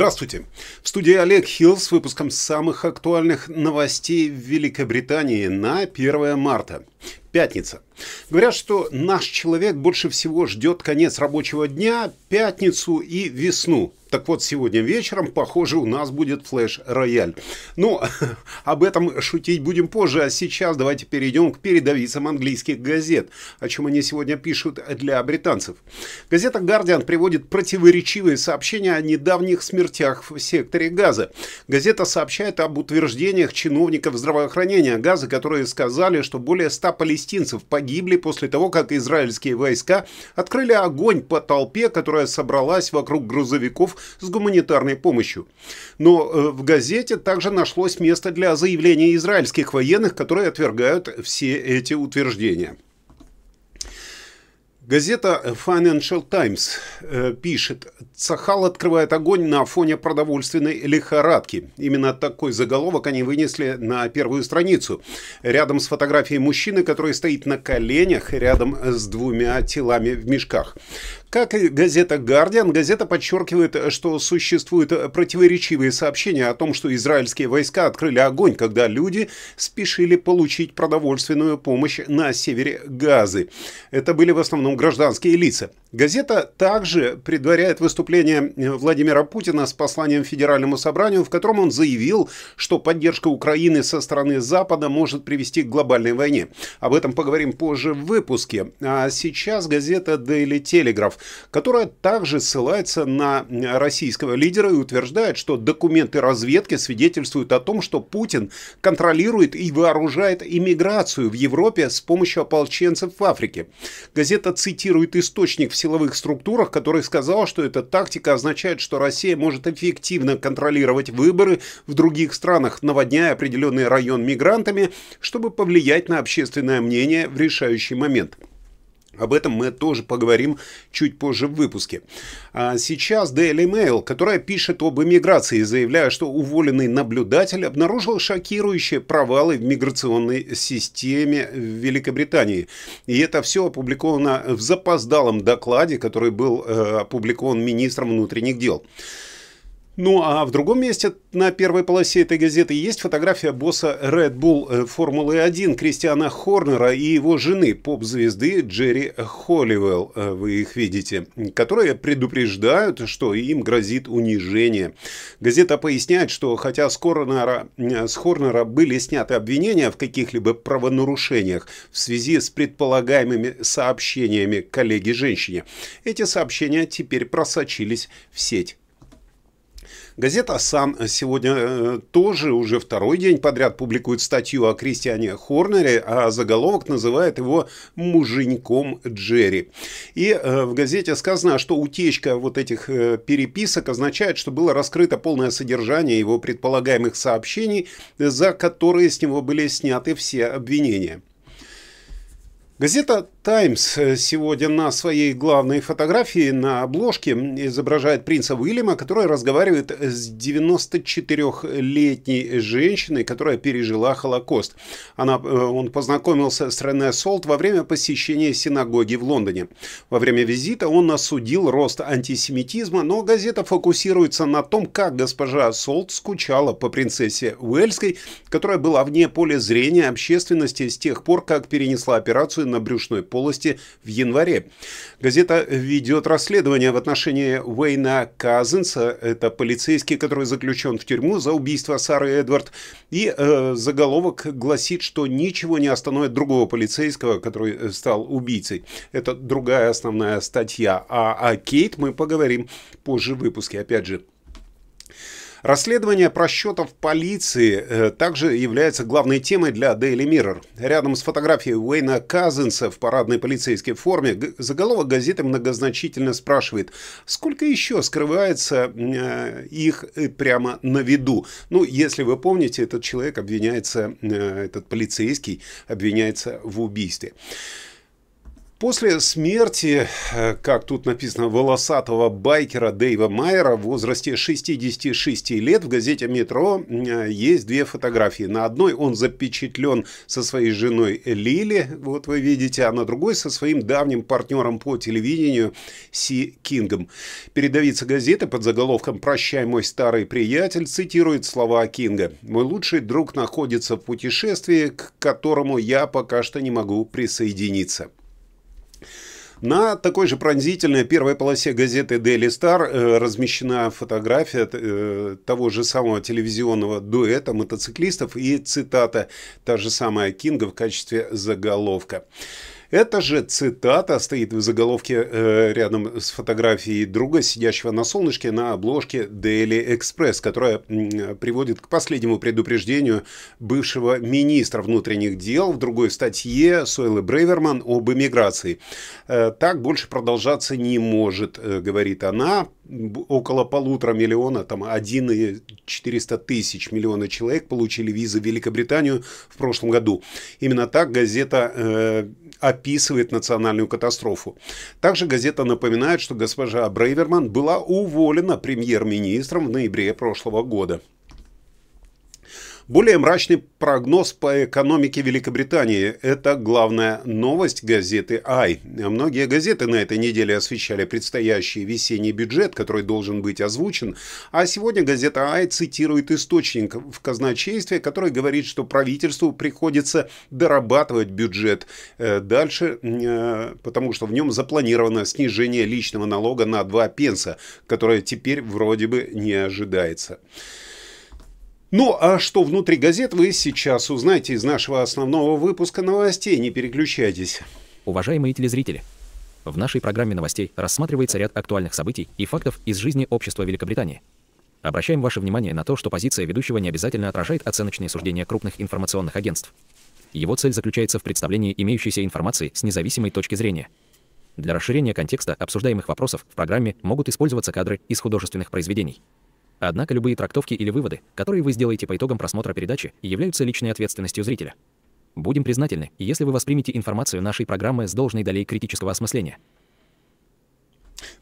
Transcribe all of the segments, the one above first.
Здравствуйте! В студии Олег Хилл с выпуском самых актуальных новостей в Великобритании на 1 марта. Пятница. Говорят, что наш человек больше всего ждет конец рабочего дня, пятницу и весну. Так вот, сегодня вечером, похоже, у нас будет флеш-рояль. Но ну, об этом шутить будем позже, а сейчас давайте перейдем к передовицам английских газет, о чем они сегодня пишут для британцев. Газета «Гардиан» приводит противоречивые сообщения о недавних смертях в секторе газа. Газета сообщает об утверждениях чиновников здравоохранения газа, которые сказали, что более 100 палестинцев погибли после того, как израильские войска открыли огонь по толпе, которая собралась вокруг грузовиков с гуманитарной помощью. Но э, в газете также нашлось место для заявления израильских военных, которые отвергают все эти утверждения. Газета Financial Times э, пишет, Цахал открывает огонь на фоне продовольственной лихорадки. Именно такой заголовок они вынесли на первую страницу. Рядом с фотографией мужчины, который стоит на коленях, рядом с двумя телами в мешках. Как и газета «Гардиан», газета подчеркивает, что существуют противоречивые сообщения о том, что израильские войска открыли огонь, когда люди спешили получить продовольственную помощь на севере Газы. Это были в основном гражданские лица. Газета также предваряет выступление Владимира Путина с посланием Федеральному собранию, в котором он заявил, что поддержка Украины со стороны Запада может привести к глобальной войне. Об этом поговорим позже в выпуске. А сейчас газета «Daily Telegraph» которая также ссылается на российского лидера и утверждает, что документы разведки свидетельствуют о том, что Путин контролирует и вооружает иммиграцию в Европе с помощью ополченцев в Африке. Газета цитирует источник в силовых структурах, который сказал, что эта тактика означает, что Россия может эффективно контролировать выборы в других странах, наводняя определенный район мигрантами, чтобы повлиять на общественное мнение в решающий момент. Об этом мы тоже поговорим чуть позже в выпуске. А сейчас Daily Mail, которая пишет об иммиграции, заявляя, что уволенный наблюдатель обнаружил шокирующие провалы в миграционной системе в Великобритании. И это все опубликовано в запоздалом докладе, который был э, опубликован министром внутренних дел. Ну а в другом месте на первой полосе этой газеты есть фотография босса Red Bull э, Формулы 1 Кристиана Хорнера и его жены, поп-звезды Джерри Холливелл, э, вы их видите, которые предупреждают, что им грозит унижение. Газета поясняет, что хотя с Хорнера, э, с Хорнера были сняты обвинения в каких-либо правонарушениях в связи с предполагаемыми сообщениями коллеги-женщине, эти сообщения теперь просочились в сеть. Газета «Сан» сегодня э, тоже уже второй день подряд публикует статью о Кристиане Хорнере, а заголовок называет его «Муженьком Джерри». И э, в газете сказано, что утечка вот этих э, переписок означает, что было раскрыто полное содержание его предполагаемых сообщений, за которые с него были сняты все обвинения. Газета «Таймс» сегодня на своей главной фотографии на обложке изображает принца Уильяма, который разговаривает с 94-летней женщиной, которая пережила Холокост. Она, э, он познакомился с Рене Солт во время посещения синагоги в Лондоне. Во время визита он осудил рост антисемитизма, но газета фокусируется на том, как госпожа Солт скучала по принцессе Уэльской, которая была вне поля зрения общественности с тех пор, как перенесла операцию на брюшной полости в январе. Газета ведет расследование в отношении Уэйна Казенса, это полицейский, который заключен в тюрьму за убийство Сары Эдвард, и э, заголовок гласит, что ничего не остановит другого полицейского, который э, стал убийцей. Это другая основная статья. А о Кейт мы поговорим позже в выпуске, опять же. Расследование просчетов полиции э, также является главной темой для Daily Mirror. Рядом с фотографией Уэйна Казенса в парадной полицейской форме заголовок газеты многозначительно спрашивает, сколько еще скрывается э, их э, прямо на виду. Ну, если вы помните, этот человек обвиняется, этот полицейский обвиняется в убийстве. После смерти, э, как тут написано, волосатого байкера Дэйва Майера в возрасте 66 лет в газете «Метро» э, есть две фотографии. На одной он запечатлен со своей женой Лили, вот вы видите, а на другой со своим давним партнером по телевидению Си Кингом. Передовица газеты под заголовком «Прощай, мой старый приятель» цитирует слова Кинга. «Мой лучший друг находится в путешествии, к которому я пока что не могу присоединиться». На такой же пронзительной первой полосе газеты Daily Star э, размещена фотография э, того же самого телевизионного дуэта мотоциклистов и цитата та же самая Кинга в качестве заголовка. Это же цитата стоит в заголовке э, рядом с фотографией друга, сидящего на солнышке на обложке Daily Express, которая э, приводит к последнему предупреждению бывшего министра внутренних дел в другой статье Сойлы Брейверман об эмиграции. Э, так больше продолжаться не может, э, говорит она, около полутора миллиона, там 1 400 тысяч миллиона человек получили визы в Великобританию в прошлом году. Именно так газета э, описывает национальную катастрофу. Также газета напоминает, что госпожа Брейверман была уволена премьер-министром в ноябре прошлого года. Более мрачный прогноз по экономике Великобритании – это главная новость газеты «Ай». Многие газеты на этой неделе освещали предстоящий весенний бюджет, который должен быть озвучен, а сегодня газета «Ай» цитирует источник в казначействе, который говорит, что правительству приходится дорабатывать бюджет э, дальше, э, потому что в нем запланировано снижение личного налога на 2 пенса, которое теперь вроде бы не ожидается. Ну а что внутри газет, вы сейчас узнаете из нашего основного выпуска новостей. Не переключайтесь. Уважаемые телезрители, в нашей программе новостей рассматривается ряд актуальных событий и фактов из жизни общества Великобритании. Обращаем ваше внимание на то, что позиция ведущего не обязательно отражает оценочные суждения крупных информационных агентств. Его цель заключается в представлении имеющейся информации с независимой точки зрения. Для расширения контекста обсуждаемых вопросов в программе могут использоваться кадры из художественных произведений. Однако любые трактовки или выводы, которые вы сделаете по итогам просмотра передачи, являются личной ответственностью зрителя. Будем признательны, если вы воспримете информацию нашей программы с должной долей критического осмысления.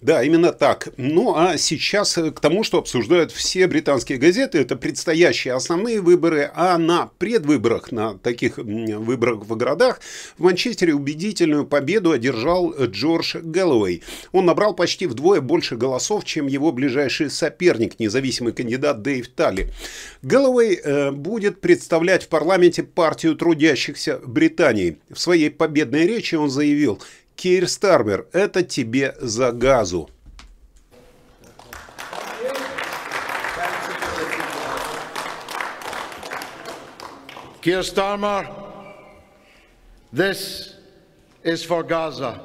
Да, именно так. Ну а сейчас э, к тому, что обсуждают все британские газеты, это предстоящие основные выборы, а на предвыборах, на таких выборах в городах, в Манчестере убедительную победу одержал э, Джордж Гэллоуэй. Он набрал почти вдвое больше голосов, чем его ближайший соперник, независимый кандидат Дэйв Талли. Гэллоуэй э, будет представлять в парламенте партию трудящихся Британии. В своей победной речи он заявил, Кейр Старбер, это тебе за газу. Keir Starmer, this is for Gaza.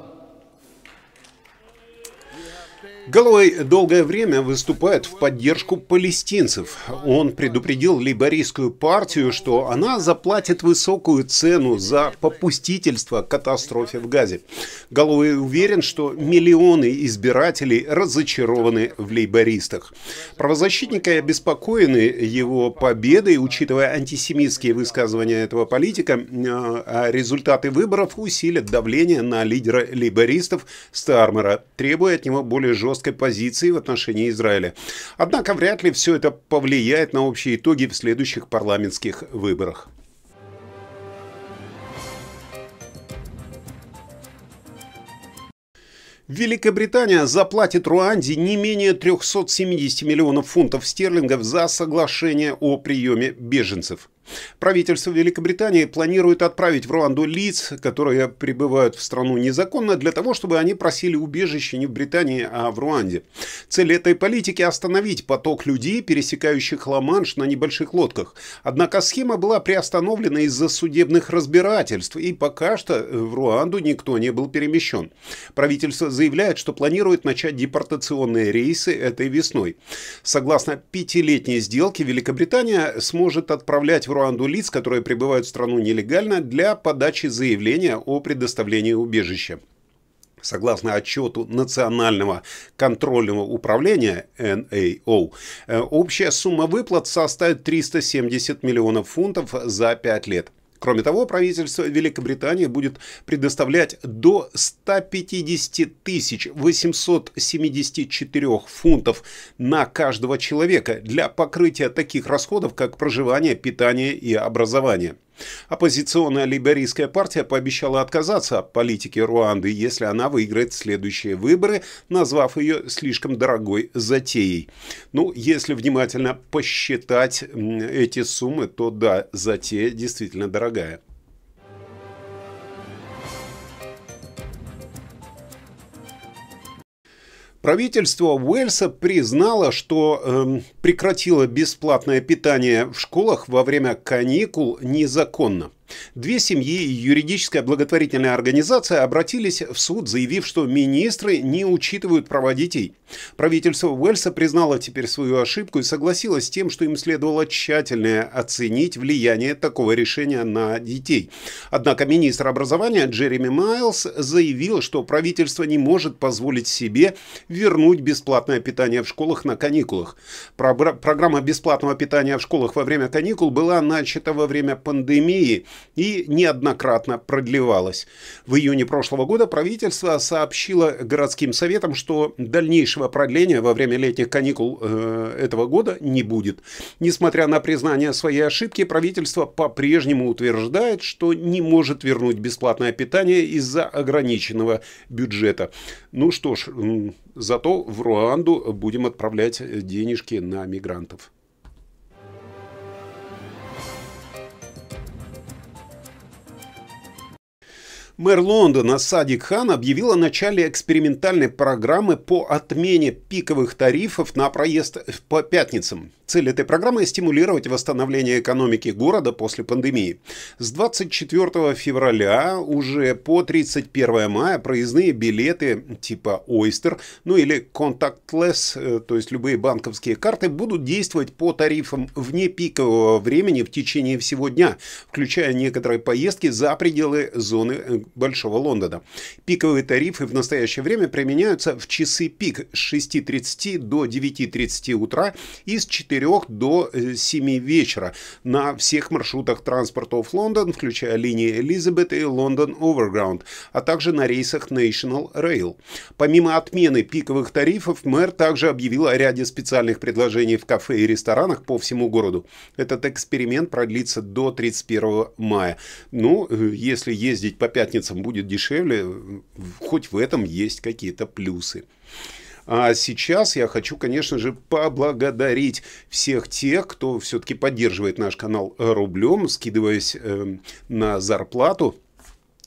Галуэй долгое время выступает в поддержку палестинцев. Он предупредил лейбористскую партию, что она заплатит высокую цену за попустительство к катастрофе в Газе. Галуэй уверен, что миллионы избирателей разочарованы в лейбористах. Правозащитники обеспокоены его победой, учитывая антисемитские высказывания этого политика, а, а результаты выборов усилят давление на лидера лейбористов Стармера, требуя от него более жесткого жесткой позиции в отношении Израиля. Однако вряд ли все это повлияет на общие итоги в следующих парламентских выборах. Великобритания заплатит Руанде не менее 370 миллионов фунтов стерлингов за соглашение о приеме беженцев. Правительство Великобритании планирует отправить в Руанду лиц, которые прибывают в страну незаконно, для того, чтобы они просили убежище не в Британии, а в Руанде. Цель этой политики – остановить поток людей, пересекающих Ла-Манш на небольших лодках. Однако схема была приостановлена из-за судебных разбирательств, и пока что в Руанду никто не был перемещен. Правительство заявляет, что планирует начать депортационные рейсы этой весной. Согласно пятилетней сделке, Великобритания сможет отправлять в Руанду лиц, которые прибывают в страну нелегально, для подачи заявления о предоставлении убежища. Согласно отчету Национального контрольного управления NAO, а э, общая сумма выплат составит 370 миллионов фунтов за 5 лет. Кроме того, правительство Великобритании будет предоставлять до 150 874 фунтов на каждого человека для покрытия таких расходов, как проживание, питание и образование. Оппозиционная либерийская партия пообещала отказаться от политики Руанды, если она выиграет следующие выборы, назвав ее слишком дорогой затеей. Ну, если внимательно посчитать эти суммы, то да, затея действительно дорогая. Правительство Уэльса признало, что э, прекратило бесплатное питание в школах во время каникул незаконно. Две семьи и юридическая благотворительная организация обратились в суд, заявив, что министры не учитывают права детей. Правительство Уэльса признало теперь свою ошибку и согласилось с тем, что им следовало тщательно оценить влияние такого решения на детей. Однако министр образования Джереми Майлз заявил, что правительство не может позволить себе вернуть бесплатное питание в школах на каникулах. Программа бесплатного питания в школах во время каникул была начата во время пандемии – и неоднократно продлевалась. В июне прошлого года правительство сообщило городским советам, что дальнейшего продления во время летних каникул э, этого года не будет. Несмотря на признание своей ошибки, правительство по-прежнему утверждает, что не может вернуть бесплатное питание из-за ограниченного бюджета. Ну что ж, зато в Руанду будем отправлять денежки на мигрантов. Мэр Лондона Садик Хан объявил о начале экспериментальной программы по отмене пиковых тарифов на проезд по пятницам. Цель этой программы – стимулировать восстановление экономики города после пандемии. С 24 февраля уже по 31 мая проездные билеты типа Oyster, ну или Contactless, э, то есть любые банковские карты, будут действовать по тарифам вне пикового времени в течение всего дня, включая некоторые поездки за пределы зоны э, Большого Лондона. Пиковые тарифы в настоящее время применяются в часы пик с 6.30 до 9.30 утра и с 4 до 7 э, вечера на всех маршрутах транспорта в Лондон, включая линии Элизабет и Лондон Overground, а также на рейсах National Rail. Помимо отмены пиковых тарифов, мэр также объявил о ряде специальных предложений в кафе и ресторанах по всему городу. Этот эксперимент продлится до 31 мая. Ну, э, если ездить по пятницам пятницам будет дешевле, хоть в этом есть какие-то плюсы. А сейчас я хочу, конечно же, поблагодарить всех тех, кто все-таки поддерживает наш канал рублем, скидываясь э, на зарплату.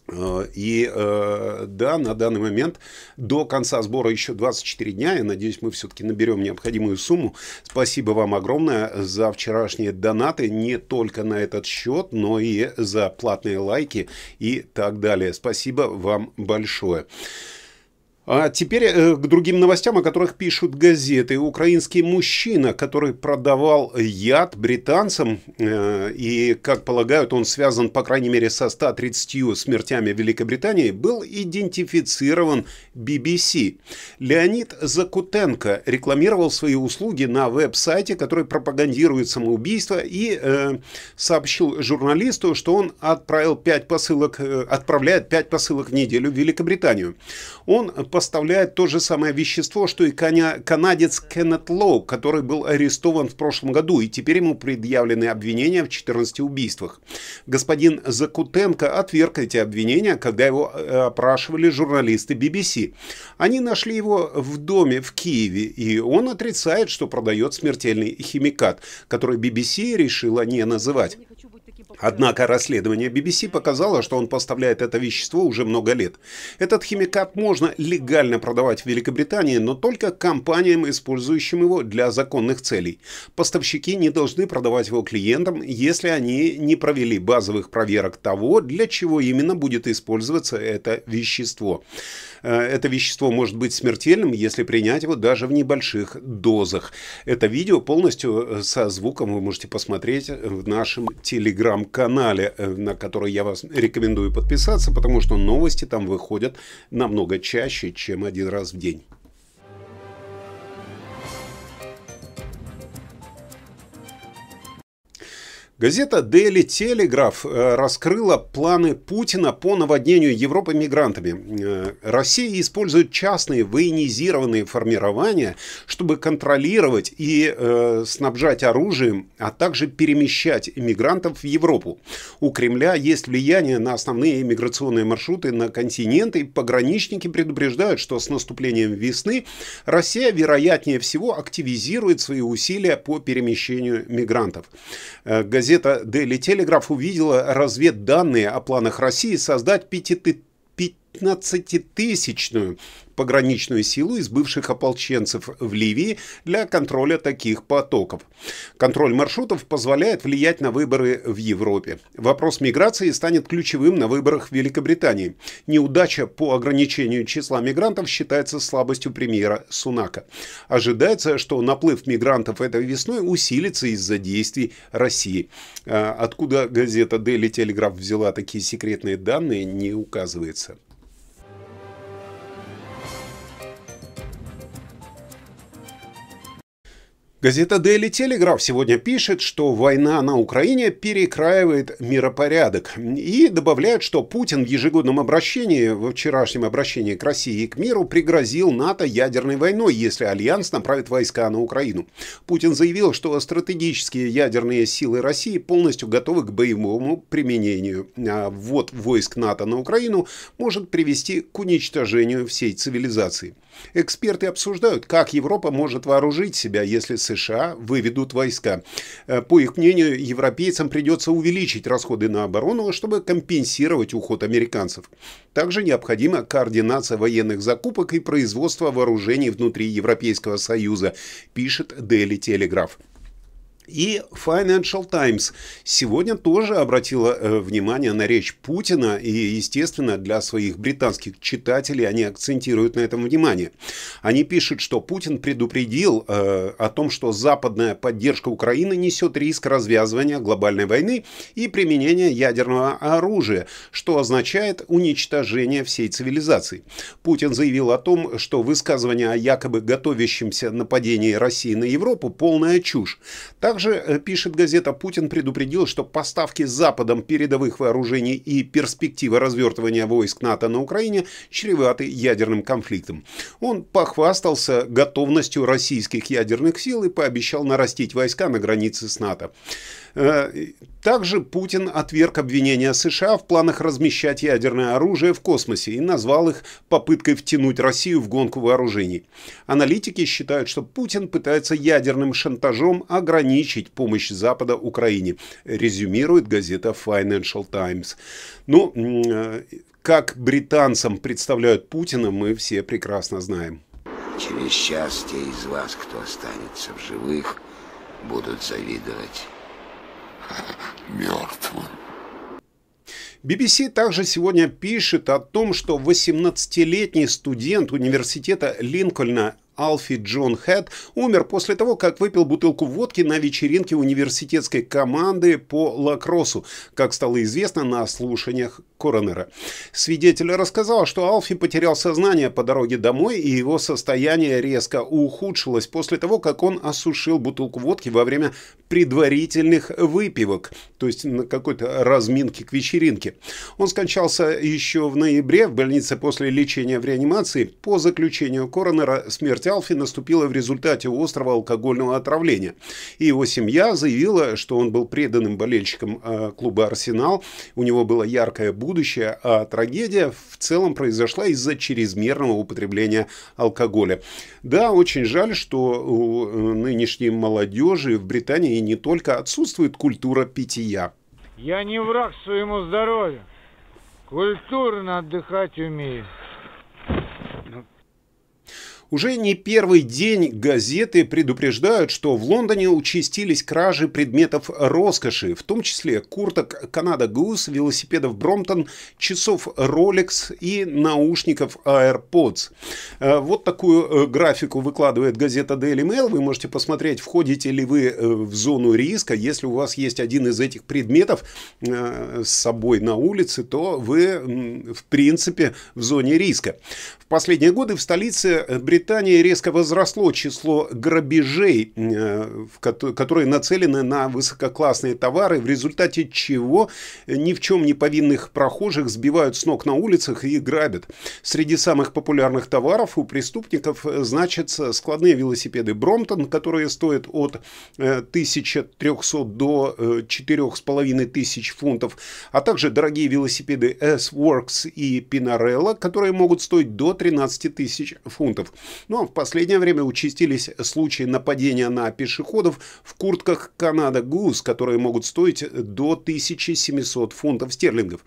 Э, и э, да, на данный момент до конца сбора еще 24 дня. Я надеюсь, мы все-таки наберем необходимую сумму. Спасибо вам огромное за вчерашние донаты, не только на этот счет, но и за платные лайки и так далее. Спасибо вам большое. А теперь э, к другим новостям, о которых пишут газеты. Украинский мужчина, который продавал яд британцам, э, и, как полагают, он связан, по крайней мере, со 130 смертями Великобритании, был идентифицирован BBC. Леонид Закутенко рекламировал свои услуги на веб-сайте, который пропагандирует самоубийство, и э, сообщил журналисту, что он отправил 5 посылок, э, отправляет 5 посылок в неделю в Великобританию. Он поставляет то же самое вещество, что и канадец Кеннет Лоу, который был арестован в прошлом году, и теперь ему предъявлены обвинения в 14 убийствах. Господин Закутенко отверг эти обвинения, когда его э, опрашивали журналисты BBC. Они нашли его в доме в Киеве, и он отрицает, что продает смертельный химикат, который BBC решила не называть. Однако расследование BBC показало, что он поставляет это вещество уже много лет. Этот химикат можно легально продавать в Великобритании, но только компаниям, использующим его для законных целей. Поставщики не должны продавать его клиентам, если они не провели базовых проверок того, для чего именно будет использоваться это вещество. Э, это вещество может быть смертельным, если принять его даже в небольших дозах. Это видео полностью э, со звуком вы можете посмотреть в нашем телеграм канале, э, на который я вас рекомендую подписаться, потому что новости там выходят намного чаще, чем один раз в день. Газета Daily Telegraph э, раскрыла планы Путина по наводнению Европы мигрантами. Э, Россия использует частные военизированные формирования, чтобы контролировать и э, снабжать оружием, а также перемещать иммигрантов в Европу. У Кремля есть влияние на основные миграционные маршруты на континент, и пограничники предупреждают, что с наступлением весны Россия, вероятнее всего, активизирует свои усилия по перемещению мигрантов э, газета Daily Telegraph увидела разведданные о планах России создать 5000-тысячную пограничную силу из бывших ополченцев в Ливии для контроля таких потоков. Контроль маршрутов позволяет влиять на выборы в Европе. Вопрос миграции станет ключевым на выборах в Великобритании. Неудача по ограничению числа мигрантов считается слабостью премьера Сунака. Ожидается, что наплыв мигрантов этой весной усилится из-за действий России. А откуда газета Daily Telegraph взяла такие секретные данные, не указывается. Газета Daily Telegraph сегодня пишет, что война на Украине перекраивает миропорядок и добавляет, что Путин в ежегодном обращении, во вчерашнем обращении к России и к миру пригрозил НАТО ядерной войной, если Альянс направит войска на Украину. Путин заявил, что стратегические ядерные силы России полностью готовы к боевому применению. А ввод войск НАТО на Украину может привести к уничтожению всей цивилизации. Эксперты обсуждают, как Европа может вооружить себя, если США выведут войска. Э, по их мнению, европейцам придется увеличить расходы на оборону, чтобы компенсировать уход американцев. Также необходима координация военных закупок и производства вооружений внутри Европейского Союза, пишет Daily Telegraph. И Financial Times сегодня тоже обратила э, внимание на речь Путина, и, естественно, для своих британских читателей они акцентируют на этом внимание. Они пишут, что Путин предупредил э, о том, что западная поддержка Украины несет риск развязывания глобальной войны и применения ядерного оружия, что означает уничтожение всей цивилизации. Путин заявил о том, что высказывание о якобы готовящемся нападении России на Европу – полная чушь. Так также, э, пишет газета, Путин предупредил, что поставки Западом передовых вооружений и перспектива развертывания войск НАТО на Украине чреваты ядерным конфликтом. Он похвастался готовностью российских ядерных сил и пообещал нарастить войска на границе с НАТО. Э, также Путин отверг обвинения США в планах размещать ядерное оружие в космосе и назвал их попыткой втянуть Россию в гонку вооружений. Аналитики считают, что Путин пытается ядерным шантажом ограничить помощь Запада Украине, резюмирует газета Financial Times. Ну, э, как британцам представляют Путина, мы все прекрасно знаем. Через час те из вас, кто останется в живых, будут завидовать мертвым. BBC также сегодня пишет о том, что 18-летний студент университета Линкольна Алфи Джон Хэт умер после того, как выпил бутылку водки на вечеринке университетской команды по лакроссу, как стало известно на слушаниях коронера. Свидетель рассказал, что Алфи потерял сознание по дороге домой, и его состояние резко ухудшилось после того, как он осушил бутылку водки во время предварительных выпивок, то есть на какой-то разминке к вечеринке. Он скончался еще в ноябре в больнице после лечения в реанимации по заключению коронера смерти Алфи наступила в результате острого алкогольного отравления. И его семья заявила, что он был преданным болельщиком а, клуба «Арсенал», у него было яркое будущее, а трагедия в целом произошла из-за чрезмерного употребления алкоголя. Да, очень жаль, что у э, нынешней молодежи в Британии не только отсутствует культура питья. Я не враг своему здоровью. Культурно отдыхать умею. Уже не первый день газеты предупреждают, что в Лондоне участились кражи предметов роскоши, в том числе курток Канада Гус, велосипедов Бромтон, часов Rolex и наушников AirPods. Э, вот такую э, графику выкладывает газета Daily Mail. Вы можете посмотреть, входите ли вы э, в зону риска. Если у вас есть один из этих предметов с собой на улице, то вы, в принципе, в зоне риска. В последние годы в столице Британии Британии резко возросло число грабежей, э, которые нацелены на высококлассные товары, в результате чего э, ни в чем не повинных прохожих сбивают с ног на улицах и грабят. Среди самых популярных товаров у преступников э, значатся складные велосипеды Бромтон, которые стоят от 1300 до 4500 фунтов, а также дорогие велосипеды S-Works и Pinarello, которые могут стоить до 13 тысяч фунтов. Но ну, а в последнее время участились случаи нападения на пешеходов в куртках Канада Гус, которые могут стоить до 1700 фунтов стерлингов.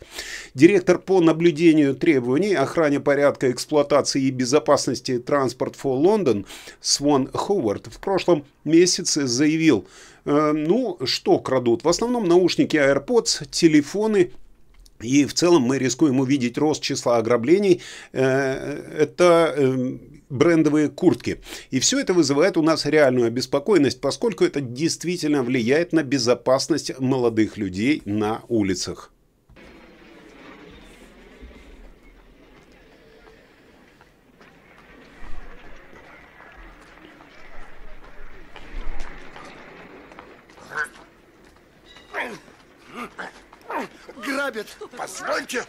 Директор по наблюдению требований, охране порядка эксплуатации и безопасности Transport for London Свон Ховард в прошлом месяце заявил, э, ну что крадут? В основном наушники AirPods, телефоны и в целом мы рискуем увидеть рост числа ограблений. Э, это эм, брендовые куртки. И все это вызывает у нас реальную обеспокоенность, поскольку это действительно влияет на безопасность молодых людей на улицах. грабят. Позвольте.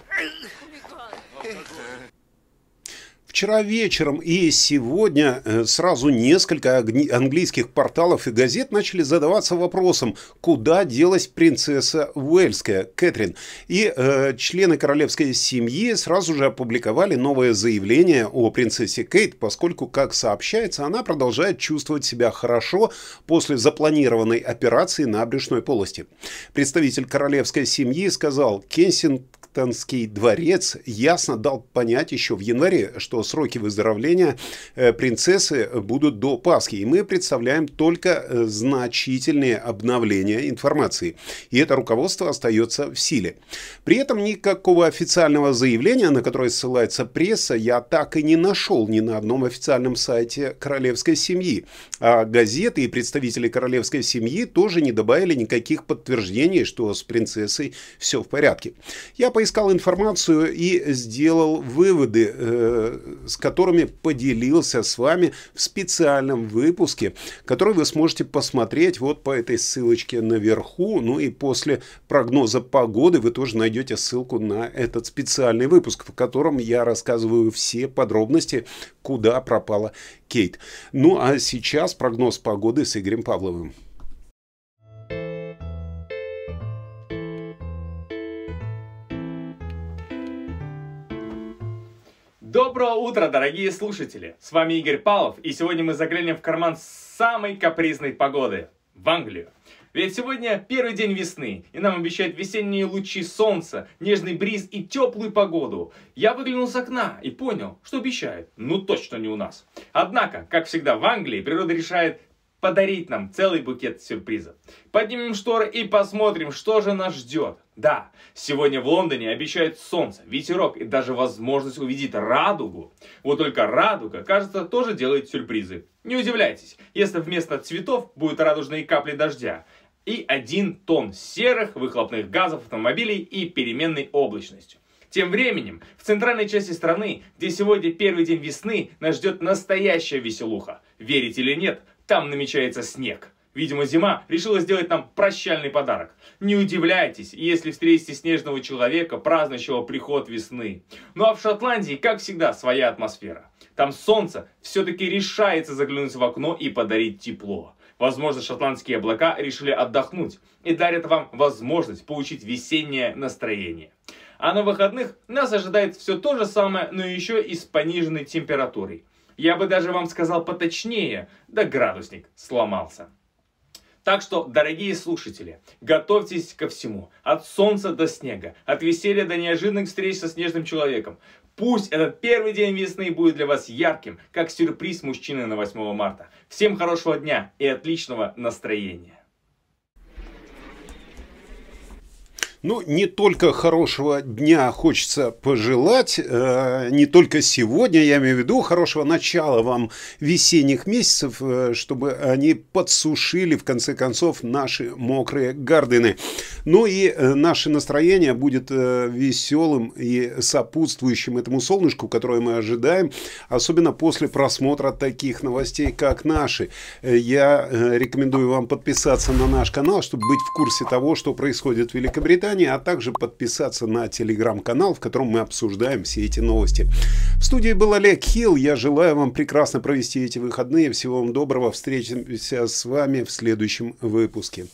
Вчера вечером и сегодня э, сразу несколько английских порталов и газет начали задаваться вопросом, куда делась принцесса Уэльская, Кэтрин. И э, члены королевской семьи сразу же опубликовали новое заявление о принцессе Кейт, поскольку, как сообщается, она продолжает чувствовать себя хорошо после запланированной операции на брюшной полости. Представитель королевской семьи сказал, Кенсин Кенигштенский дворец ясно дал понять еще в январе, что сроки выздоровления э, принцессы будут до Пасхи. И мы представляем только э, значительные обновления информации. И это руководство остается в силе. При этом никакого официального заявления, на которое ссылается пресса, я так и не нашел ни на одном официальном сайте королевской семьи. А газеты и представители королевской семьи тоже не добавили никаких подтверждений, что с принцессой все в порядке. Я понимаю, поискал информацию и сделал выводы, э, с которыми поделился с вами в специальном выпуске, который вы сможете посмотреть вот по этой ссылочке наверху. Ну и после прогноза погоды вы тоже найдете ссылку на этот специальный выпуск, в котором я рассказываю все подробности, куда пропала Кейт. Ну а сейчас прогноз погоды с Игорем Павловым. Доброго утра, дорогие слушатели! С вами Игорь Павлов, и сегодня мы заглянем в карман самой капризной погоды – в Англию. Ведь сегодня первый день весны, и нам обещают весенние лучи солнца, нежный бриз и теплую погоду. Я выглянул с окна и понял, что обещают — Ну точно не у нас. Однако, как всегда в Англии, природа решает подарить нам целый букет сюрпризов. Поднимем шторы и посмотрим, что же нас ждет. Да, сегодня в Лондоне обещают солнце, ветерок и даже возможность увидеть радугу. Вот только радуга, кажется, тоже делает сюрпризы. Не удивляйтесь, если вместо цветов будут радужные капли дождя и один тон серых выхлопных газов автомобилей и переменной облачностью. Тем временем, в центральной части страны, где сегодня первый день весны, нас ждет настоящая веселуха. Верите или нет, там намечается снег. Видимо, зима решила сделать нам прощальный подарок. Не удивляйтесь, если встретите снежного человека, празднующего приход весны. Ну а в Шотландии, как всегда, своя атмосфера. Там солнце все-таки решается заглянуть в окно и подарить тепло. Возможно, шотландские облака решили отдохнуть и дарят вам возможность получить весеннее настроение. А на выходных нас ожидает все то же самое, но еще и с пониженной температурой. Я бы даже вам сказал поточнее, да градусник сломался. Так что, дорогие слушатели, готовьтесь ко всему. От солнца до снега, от веселья до неожиданных встреч со снежным человеком. Пусть этот первый день весны будет для вас ярким, как сюрприз мужчины на 8 марта. Всем хорошего дня и отличного настроения. Ну, не только хорошего дня хочется пожелать, э, не только сегодня, я имею в виду, хорошего начала вам весенних месяцев, э, чтобы они подсушили, в конце концов, наши мокрые гардены. Ну и э, наше настроение будет э, веселым и сопутствующим этому солнышку, которое мы ожидаем, особенно после просмотра таких новостей, как наши. Э, я рекомендую вам подписаться на наш канал, чтобы быть в курсе того, что происходит в Великобритании, а также подписаться на телеграм-канал, в котором мы обсуждаем все эти новости. В студии был Олег Хилл. Я желаю вам прекрасно провести эти выходные. Всего вам доброго. Встретимся с вами в следующем выпуске.